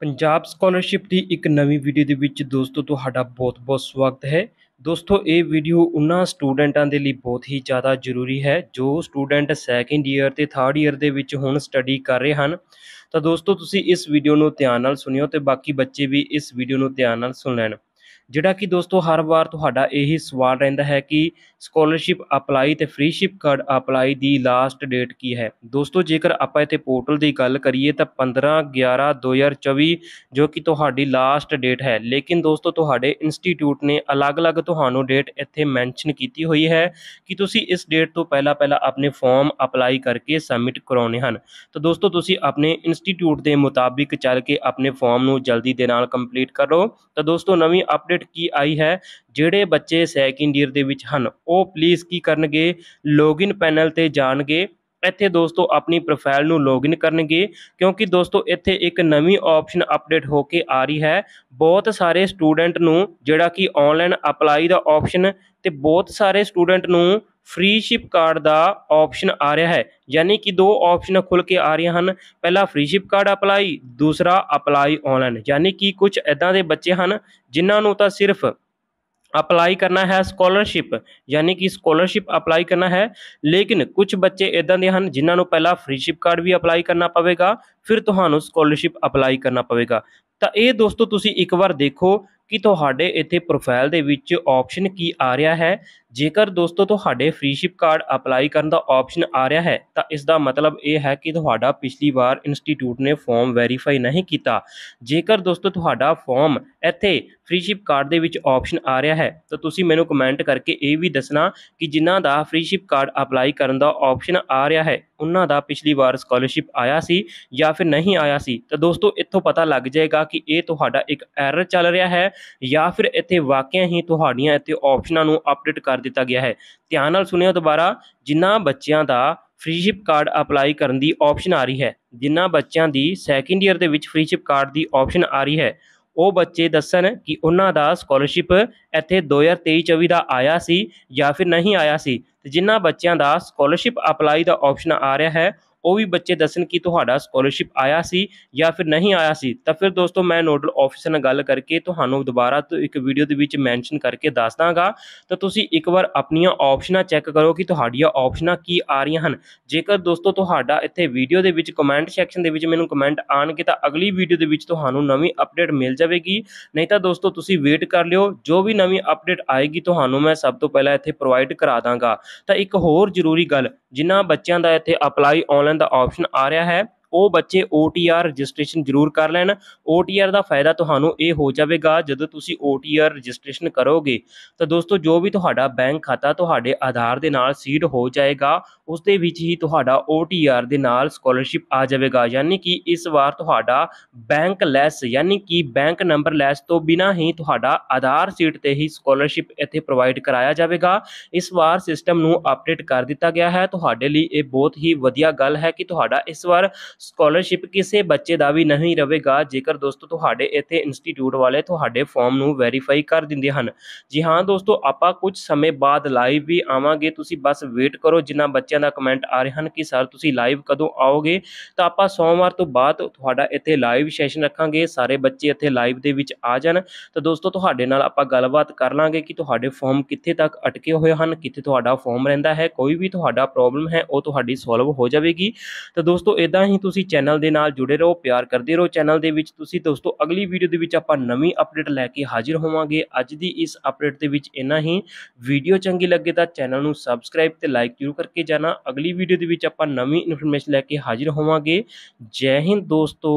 Punjab scholarship ਦੀ ਇੱਕ ਨਵੀਂ video ਦੇ ਵਿੱਚ ਦੋਸਤੋ ਤੁਹਾਡਾ ਬਹੁਤ-ਬਹੁਤ ਸਵਾਗਤ ਹੈ ਦੋਸਤੋ ਇਹ ਵੀਡੀਓ ਉਹਨਾਂ ਸਟੂਡੈਂਟਾਂ ਦੇ ਲਈ ਬਹੁਤ ਹੀ ਜ਼ਿਆਦਾ ਜ਼ਰੂਰੀ ਹੈ ਜੋ ਸਟੂਡੈਂਟ ਸੈਕੰਡ ਈਅਰ ਤੇ ਥਰਡ ਈਅਰ ਦੇ ਵਿੱਚ ਹੁਣ ਸਟੱਡੀ ਕਰ ਰਹੇ ਹਨ ਤਾਂ ਦੋਸਤੋ ਤੁਸੀਂ ਇਸ ਵੀਡੀਓ ਨੂੰ ਧਿਆਨ ਨਾਲ ਸੁਣਿਓ ਤੇ ਬਾਕੀ ਬੱਚੇ ਵੀ ਇਸ ਵੀਡੀਓ ਨੂੰ ਧਿਆਨ ਨਾਲ ਸੁਣ ਲੈਣ ਜਿਹੜਾ ਕਿ ਦੋਸਤੋ ਹਰ ਵਾਰ ਤੁਹਾਡਾ ਇਹੀ ਸਵਾਲ ਰਹਿੰਦਾ ਹੈ ਕਿ ਸਕਾਲਰਸ਼ਿਪ ਅਪਲਾਈ ਤੇ ਫ੍ਰੀ ਸ਼ਿਪ ਕਾਰਡ ਅਪਲਾਈ ਦੀ ਲਾਸਟ ਡੇਟ ਕੀ ਹੈ ਦੋਸਤੋ ਜੇਕਰ ਆਪਾਂ ਇੱਥੇ ਪੋਰਟਲ ਦੀ ਗੱਲ ਕਰੀਏ ਤਾਂ 15 11 2024 ਜੋ ਕਿ ਤੁਹਾਡੀ ਲਾਸਟ ਡੇਟ ਹੈ ਲੇਕਿਨ ਦੋਸਤੋ ਤੁਹਾਡੇ ਇੰਸਟੀਚਿਊਟ ਨੇ ਅਲੱਗ-ਅਲੱਗ ਤੁਹਾਨੂੰ ਡੇਟ ਇੱਥੇ ਮੈਂਸ਼ਨ ਕੀਤੀ ਹੋਈ ਹੈ ਕਿ ਤੁਸੀਂ ਇਸ ਡੇਟ ਤੋਂ ਪਹਿਲਾਂ-ਪਹਿਲਾਂ ਆਪਣੇ ਫਾਰਮ ਅਪਲਾਈ ਕਰਕੇ ਸਬਮਿਟ ਕਰਾਉਣੇ ਹਨ ਤਾਂ ਦੋਸਤੋ ਤੁਸੀਂ ਆਪਣੇ ਇੰਸਟੀਚਿਊਟ ਦੇ ਮੁਤਾਬਿਕ ਚੱਲ ਕੇ ਆਪਣੇ ਫਾਰਮ ਨੂੰ ਜਲਦੀ ਦੇ ਨਾਲ ਕੰਪਲੀਟ ਕਰੋ ਤਾਂ ਦੋਸਤੋ ਨਵੀਂ ਅਪਡੇਟ ਕੀ ਆਈ ਹੈ ਜਿਹੜੇ ਬੱਚੇ ਸੈਕਿੰਡ ਈਅਰ ਦੇ ਵਿੱਚ ਹਨ ਉਹ ਪਲੀਜ਼ ਕੀ ਕਰਨਗੇ ਲੌਗਇਨ ਪੈਨਲ ਤੇ ਜਾਣਗੇ ਇੱਥੇ ਦੋਸਤੋ ਆਪਣੀ ਪ੍ਰੋਫਾਈਲ ਨੂੰ ਲੌਗਇਨ ਕਰਨਗੇ ਕਿਉਂਕਿ ਦੋਸਤੋ ਇੱਥੇ ਇੱਕ ਨਵੀਂ ਆਪਸ਼ਨ ਅਪਡੇਟ ਹੋ ਕੇ ਆ ਰਹੀ ਹੈ ਬਹੁਤ ਸਾਰੇ ਸਟੂਡੈਂਟ ਨੂੰ ਜਿਹੜਾ ਕਿ ਆਨਲਾਈਨ ਅਪਲਾਈ ਦਾ ਆਪਸ਼ਨ ਤੇ ਬਹੁਤ ਸਾਰੇ ਸਟੂਡੈਂਟ ਨੂੰ ਫ੍ਰੀ ਸ਼ਿਪ ਕਾਰਡ ਦਾ ਆਪਸ਼ਨ ਆ ਰਿਹਾ ਹੈ ਯਾਨੀ ਕਿ ਦੋ ਆਪਸ਼ਨ ਖੁੱਲ ਕੇ ਆ ਰਹੇ ਹਨ ਪਹਿਲਾ ਫ੍ਰੀ ਸ਼ਿਪ ਕਾਰਡ ਅਪਲਾਈ ਦੂਸਰਾ ਅਪਲਾਈ ਆਨਲਾਈਨ ਯਾਨੀ ਕਿ ਕੁਝ ਇਦਾਂ ਦੇ ਬੱਚੇ ਹਨ ਜਿਨ੍ਹਾਂ ਨੂੰ ਤਾਂ ਸਿਰਫ ਅਪਲਾਈ ਕਰਨਾ ਹੈ ਸਕਾਲਰਸ਼ਿਪ ਯਾਨੀ ਕਿ ਸਕਾਲਰਸ਼ਿਪ ਅਪਲਾਈ ਕਰਨਾ ਹੈ ਲੇਕਿਨ ਕੁਝ ਬੱਚੇ ਇਦਾਂ ਦੇ ਹਨ ਜਿਨ੍ਹਾਂ ਨੂੰ ਪਹਿਲਾਂ ਫ੍ਰੀਸ਼ਿਪ ਕਾਰਡ ਵੀ ਅਪਲਾਈ ਕਰਨਾ ਪਵੇਗਾ ਫਿਰ ਤੁਹਾਨੂੰ ਸਕਾਲਰਸ਼ਿਪ ਅਪਲਾਈ ਕਰਨਾ ਪਵੇਗਾ ਤਾਂ ਇਹ ਦੋਸਤੋ ਤੁਸੀਂ ਇੱਕ ਵਾਰ ਦੇਖੋ ਕਿ ਤੁਹਾਡੇ ਇੱਥੇ ਪ੍ਰੋਫਾਈਲ ਦੇ ਵਿੱਚ ਆਪਸ਼ਨ ਕੀ ਆ ਰਿਹਾ ਹੈ ਜੇਕਰ ਦੋਸਤੋ ਤੁਹਾਡੇ ਫ੍ਰੀਸ਼ਿਪ ਕਾਰਡ ਅਪਲਾਈ ਕਰਨ ਦਾ ਆਪਸ਼ਨ ਆ ਰਿਹਾ ਹੈ ਤਾਂ ਇਸ ਦਾ ਮਤਲਬ ਇਹ ਹੈ ਕਿ ਤੁਹਾਡਾ ਪਿਛਲੀ ਵਾਰ ਇੰਸਟੀਚਿਊਟ ਨੇ ਫਾਰਮ ਵੈਰੀਫਾਈ ਨਹੀਂ ਕੀਤਾ ਜੇਕਰ ਦੋਸਤੋ ਤੁਹਾਡਾ ਫਾਰਮ ਇੱਥੇ ਫ੍ਰੀ ਸ਼ਿਪ ਕਾਰਡ ਦੇ ਵਿੱਚ ਆਪਸ਼ਨ ਆ ਰਿਹਾ ਹੈ ਤਾਂ ਤੁਸੀਂ ਮੈਨੂੰ ਕਮੈਂਟ ਕਰਕੇ ਇਹ ਵੀ ਦੱਸਣਾ ਕਿ ਜਿਨ੍ਹਾਂ ਦਾ ਫ੍ਰੀ ਸ਼ਿਪ ਕਾਰਡ ਅਪਲਾਈ ਕਰਨ ਦਾ ਆਪਸ਼ਨ ਆ ਰਿਹਾ ਹੈ ਉਹਨਾਂ ਦਾ ਪਿਛਲੀ ਵਾਰ ਸਕਾਲਰਸ਼ਿਪ ਆਇਆ ਸੀ ਜਾਂ ਫਿਰ ਨਹੀਂ ਆਇਆ ਸੀ ਤਾਂ ਦੋਸਤੋ ਇੱਥੋਂ ਪਤਾ ਲੱਗ ਜਾਏਗਾ ਕਿ ਇਹ ਤੁਹਾਡਾ ਇੱਕ ਐਰਰ ਚੱਲ ਰਿਹਾ ਹੈ ਜਾਂ ਫਿਰ ਇੱਥੇ ਵਾਕਿਆ ਹੀ ਤੁਹਾਡੀਆਂ ਇੱਥੇ ਆਪਸ਼ਨਾਂ ਨੂੰ ਅਪਡੇਟ ਕਰ ਦਿੱਤਾ ਗਿਆ ਹੈ ਧਿਆਨ ਨਾਲ ਸੁਣਿਓ ਦੁਬਾਰਾ ਜਿਨ੍ਹਾਂ ਬੱਚਿਆਂ ਦਾ ਫ੍ਰੀਸ਼ਿਪ ਕਾਰਡ ਅਪਲਾਈ ਕਰਨ ਦੀ ਆਪਸ਼ਨ ਆ ਰਹੀ ਹੈ ਜਿਨ੍ਹਾਂ ਬੱਚਿਆਂ ਦੀ ਸੈਕੰਡ ਈਅਰ ਦੇ ਵਿੱਚ ਫ੍ਰੀਸ਼ਿਪ ਕਾਰਡ ਦੀ ਆਪਸ਼ਨ ਆ ਰਹੀ ਹੈ ਉਹ ਬੱਚੇ ਦੱਸਣ ਕਿ ਉਹਨਾਂ ਦਾ ਸਕਾਲਰਸ਼ਿਪ ਇੱਥੇ 2023-24 ਦਾ ਆਇਆ ਸੀ ਜਾਂ ਫਿਰ ਨਹੀਂ ਆਇਆ ਸੀ ਤੇ ਜਿਨ੍ਹਾਂ ਬੱਚਿਆਂ ਦਾ ਸਕਾਲਰਸ਼ਿਪ ਅਪਲਾਈ ਦਾ ਆਪਸ਼ਨ ਆ ਰਿਹਾ ਹੈ ਉਹ ਵੀ ਬੱਚੇ ਦੱਸਣ ਕਿ ਤੁਹਾਡਾ ਸਕਾਲਰਸ਼ਿਪ ਆਇਆ ਸੀ ਜਾਂ ਫਿਰ ਨਹੀਂ ਆਇਆ ਸੀ ਤਾਂ ਫਿਰ ਦੋਸਤੋ ਮੈਂ ਨੋਡਲ ਆਫੀਸਰ ਨਾਲ ਗੱਲ ਕਰਕੇ ਤੁਹਾਨੂੰ ਦੁਬਾਰਾ ਤੋਂ ਇੱਕ ਵੀਡੀਓ ਦੇ ਵਿੱਚ ਮੈਂਸ਼ਨ ਕਰਕੇ ਦੱਸ ਦਾਂਗਾ ਤਾਂ ਤੁਸੀਂ ਇੱਕ ਵਾਰ ਆਪਣੀਆਂ ਆਪਸ਼ਨਾਂ ਚੈੱਕ ਕਰੋ ਕਿ ਤੁਹਾਡੀਆਂ ਆਪਸ਼ਨਾਂ ਕੀ ਆ ਰਹੀਆਂ ਹਨ ਜੇਕਰ ਦੋਸਤੋ ਤੁਹਾਡਾ ਇੱਥੇ ਵੀਡੀਓ ਦੇ ਵਿੱਚ ਕਮੈਂਟ ਸੈਕਸ਼ਨ ਦੇ ਵਿੱਚ ਮੈਨੂੰ ਕਮੈਂਟ ਆਣਗੇ ਤਾਂ ਅਗਲੀ ਵੀਡੀਓ ਦੇ ਵਿੱਚ ਤੁਹਾਨੂੰ ਨਵੀਂ ਅਪਡੇਟ ਮਿਲ ਜਾਵੇਗੀ ਨਹੀਂ ਤਾਂ ਦੋਸਤੋ ਤੁਸੀਂ ਵੇਟ ਕਰ ਲਿਓ ਜੋ ਵੀ ਨਵੀਂ ਅਪਡੇਟ ਆਏਗੀ ਤੁਹਾਨੂੰ ਮੈਂ ਸਭ ਤੋਂ ਪਹਿਲਾਂ ਇੱਥੇ ਪ੍ਰੋਵਾਈਡ ਕਰਾ ਦਾਂਗਾ ਤਾਂ ਇੱਕ ਹੋਰ ਜ਼ਰੂਰੀ ਗੱਲ ਜਿਨ੍ਹਾਂ ਬੱਚਿਆਂ ਦਾ ਇੱਥੇ ਅਪਲਾਈ ਆਨਲਾਈਨ ਦਾ ਆਪਸ਼ਨ ਆ ਰਿਹਾ ਹੈ ਉਹ ਬੱਚੇ OTR ਰਜਿਸਟ੍ਰੇਸ਼ਨ ਜ਼ਰੂਰ ਕਰ ਲੈਣ OTR ਦਾ ਫਾਇਦਾ ਤੁਹਾਨੂੰ ਇਹ ਹੋ ਜਾਵੇਗਾ ਜਦੋਂ ਤੁਸੀਂ OTR ਰਜਿਸਟ੍ਰੇਸ਼ਨ ਕਰੋਗੇ ਤਾਂ ਦੋਸਤੋ ਜੋ ਵੀ ਤੁਹਾਡਾ ਬੈਂਕ ਖਾਤਾ ਤੁਹਾਡੇ ਆਧਾਰ ਦੇ ਨਾਲ ਸੀਡ ਹੋ ਜਾਏਗਾ ਉਸ ਦੇ ਵਿੱਚ ਹੀ ਤੁਹਾਡਾ OTR ਦੇ ਨਾਲ ਸਕਾਲਰਸ਼ਿਪ ਆ ਜਾਵੇਗਾ ਯਾਨੀ ਕਿ ਇਸ ਵਾਰ ਤੁਹਾਡਾ ਬੈਂਕ ਲੈਸ ਯਾਨੀ ਕਿ ਬੈਂਕ ਨੰਬਰ ਲੈਸ ਤੋਂ ਬਿਨਾ ਹੀ ਤੁਹਾਡਾ ਆਧਾਰ ਸੀਟ ਤੇ ਹੀ ਸਕਾਲਰਸ਼ਿਪ ਇੱਥੇ ਪ੍ਰੋਵਾਈਡ ਕਰਾਇਆ ਜਾਵੇਗਾ ਇਸ ਵਾਰ ਸਿਸਟਮ ਨੂੰ ਅਪਡੇਟ ਕਰ ਦਿੱਤਾ ਗਿਆ ਹੈ ਤੁਹਾਡੇ ਲਈ ਇਹ ਬਹੁਤ ਹੀ ਵਧੀਆ ਗੱਲ ਹੈ ਕਿ ਤੁਹਾਡਾ ਇਸ ਵਾਰ ਸਕਾਲਰਸ਼ਿਪ ਕਿਸੇ ਬੱਚੇ ਦਾ ਵੀ ਨਹੀਂ ਰਹੇਗਾ ਜੇਕਰ ਦੋਸਤੋ ਤੁਹਾਡੇ ਇੱਥੇ ਇੰਸਟੀਚਿਊਟ ਵਾਲੇ ਤੁਹਾਡੇ ਫਾਰਮ ਨੂੰ ਵੈਰੀਫਾਈ ਕਰ ਦਿੰਦੇ ਹਨ ਜੀ ਹਾਂ ਦੋਸਤੋ ਆਪਾਂ ਕੁਝ ਸਮੇਂ ਬਾਅਦ ਲਾਈਵ ਵੀ ਆਵਾਂਗੇ ਤੁਸੀਂ ਬਸ ਵੇਟ ਕਰੋ ਜਿਨ੍ਹਾਂ ਬੱਚਿਆਂ ਦਾ ਕਮੈਂਟ ਆ ਰਹੇ ਹਨ ਕਿ ਸਰ ਤੁਸੀਂ ਲਾਈਵ ਕਦੋਂ ਆਓਗੇ ਤਾਂ ਆਪਾਂ ਸੋਮਵਾਰ ਤੋਂ ਬਾਅਦ ਤੁਹਾਡਾ ਇੱਥੇ ਲਾਈਵ ਸੈਸ਼ਨ ਰੱਖਾਂਗੇ ਸਾਰੇ ਬੱਚੇ ਇੱਥੇ ਲਾਈਵ ਦੇ ਵਿੱਚ ਆ ਜਾਣ ਤਾਂ ਦੋਸਤੋ ਤੁਹਾਡੇ ਨਾਲ ਆਪਾਂ ਗੱਲਬਾਤ ਕਰ ਲਾਂਗੇ ਕਿ ਤੁਹਾਡੇ ਫਾਰਮ ਕਿੱਥੇ ਤੱਕ ਅਟਕੇ ਹੋਏ ਹਨ ਕਿੱਥੇ ਤੁਹਾਡਾ ਫਾਰਮ ਰਹਿੰਦਾ ਹੈ ਕੋਈ ਵੀ ਤੁਹਾਡਾ ਪ੍ਰੋਬਲਮ ਹੈ ਉਹ ਤੁਹਾਡੀ ਸੋਲਵ ਹੋ ਜਾਵੇਗੀ ਤਾਂ ਦੋਸਤੋ ਇਦਾਂ ਹੀ ਤੁਸੀਂ ਤੁਸੀਂ ਚੈਨਲ ਦੇ ਨਾਲ ਜੁੜੇ ਰਹੋ ਪਿਆਰ ਕਰਦੇ ਰਹੋ ਚੈਨਲ ਦੇ ਵਿੱਚ ਤੁਸੀਂ ਦੋਸਤੋ ਅਗਲੀ ਵੀਡੀਓ ਦੇ ਵਿੱਚ ਆਪਾਂ ਨਵੀਂ ਅਪਡੇਟ ਲੈ ਕੇ ਹਾਜ਼ਰ ਹੋਵਾਂਗੇ ਅੱਜ ਦੀ ਇਸ ਅਪਡੇਟ ਦੇ ਵਿੱਚ ਇੰਨਾ ਹੀ ਵੀਡੀਓ ਚੰਗੀ ਲੱਗੇ ਤਾਂ ਚੈਨਲ ਨੂੰ ਸਬਸਕ੍ਰਾਈਬ ਤੇ ਲਾਈਕ ਜ਼ਰੂਰ ਕਰਕੇ ਜਾਣਾ ਅਗਲੀ ਵੀਡੀਓ ਦੇ ਵਿੱਚ ਆਪਾਂ ਨਵੀਂ ਇਨਫੋਰਮੇਸ਼ਨ ਲੈ ਕੇ ਹਾਜ਼ਰ ਹੋਵਾਂਗੇ ਜੈ ਹਿੰਦ ਦੋਸਤੋ